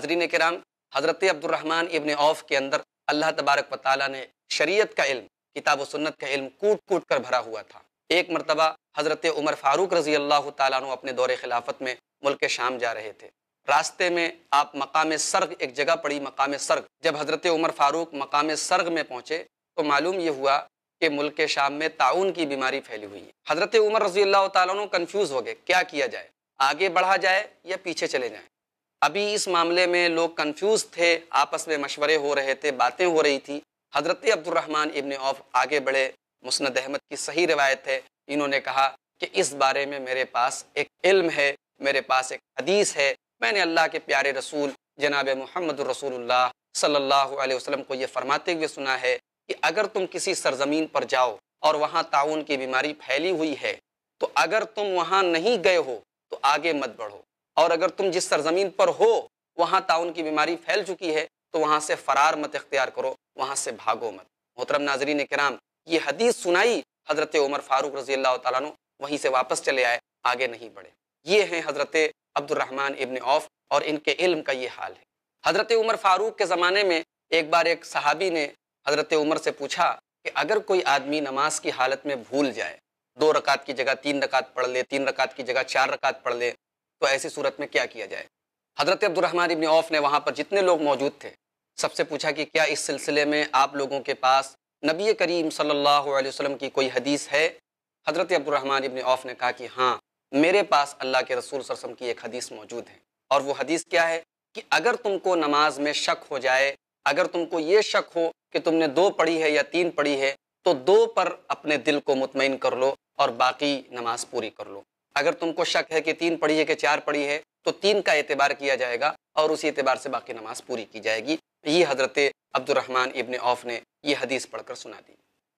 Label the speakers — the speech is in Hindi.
Speaker 1: हजरीन कराम हज़रत अब्दुलरहमान इबन औफ के अंदर अल्लाह तबारक वाली ने शरीयत का इल्म किताब सुन्नत का इल्म कूट कूट कर भरा हुआ था एक मरतबा हज़रत उमर फ़ारूक रजी अल्लाह तु अपने दौरे खिलाफत में मुल्क शाम जा रहे थे रास्ते में आप मकाम सर्ग एक जगह पड़ी मकाम सर्ग जब हज़रत उमर फ़ारूक मकाम सर्ग में पहुँचे तो मालूम ये हुआ कि मुल्क शाम में ताउन की बीमारी फैली हुई है हज़रत उमर रजी अल्लाह तु कन्फ्यूज़ हो गए क्या किया जाए आगे बढ़ा जाए या पीछे चले जाए अभी इस मामले में लोग कंफ्यूज थे आपस में मशवरे हो रहे थे बातें हो रही थी हज़रत अब्दुलरहमान इबन औफ आगे बढ़े मुस्ंद अहमद की सही रिवायत है इन्होंने कहा कि इस बारे में मेरे पास एक इल्म है मेरे पास एक हदीस है मैंने अल्लाह के प्यारे रसूल जनाब मोहम्मद रसूलुल्लाह सल्लल्लाहु अलैहि वसल्लम को ये फरमाते हुए सुना है कि अगर तुम किसी सरजमीन पर जाओ और वहाँ ताउन की बीमारी फैली हुई है तो अगर तुम वहाँ नहीं गए हो तो आगे मत बढ़ो और अगर तुम जिस सरजमीन पर हो वहाँ ताउन की बीमारी फैल चुकी है तो वहाँ से फरार मत इख्तियार करो वहाँ से भागो मत मोहतरम नाजरीन कराम ये हदीस सुनाई हज़रत उमर फारूक रजी अल्लाह तु वहीं से वापस चले आए आगे नहीं बढ़े ये हैं हज़रत अब्दुलरहमान इबन औफ और इनके इल्म का ये हाल है हज़रत उमर फारूक के ज़माने में एक बार एक सहाबी ने हज़रत उमर से पूछा कि अगर कोई आदमी नमाज की हालत में भूल जाए दो रकात की जगह तीन रकात पढ़ ले तीन रकात की जगह चार रकात पढ़ ले तो ऐसी सूरत में क्या किया जाए हज़रत अब्दुलरहमान इबन औफ ने वहाँ पर जितने लोग मौजूद थे सबसे पूछा कि क्या इस सिलसिले में आप लोगों के पास नबी करीम सल्लल्लाहु अलैहि वसल्लम की कोई हदीस है हज़रत अब्दुलरहमान इबन औफ ने कहा कि हाँ मेरे पास अल्लाह के रसूल सरसम की एक हदीस मौजूद है और वो हदीस क्या है कि अगर तुमको नमाज में शक हो जाए अगर तुमको ये शक हो कि तुमने दो पढ़ी है या तीन पढ़ी है तो दो पर अपने दिल को मुतमिन कर लो और बाकी नमाज पूरी कर लो अगर तुमको शक है कि तीन पढ़ी है कि चार पढ़ी है तो तीन का एतबार किया जाएगा और उसी एतबार से बाकी नमाज पूरी की जाएगी ये हजरत अब्दुलरहमान इबन औफ ने यह हदीस पढ़कर सुना दी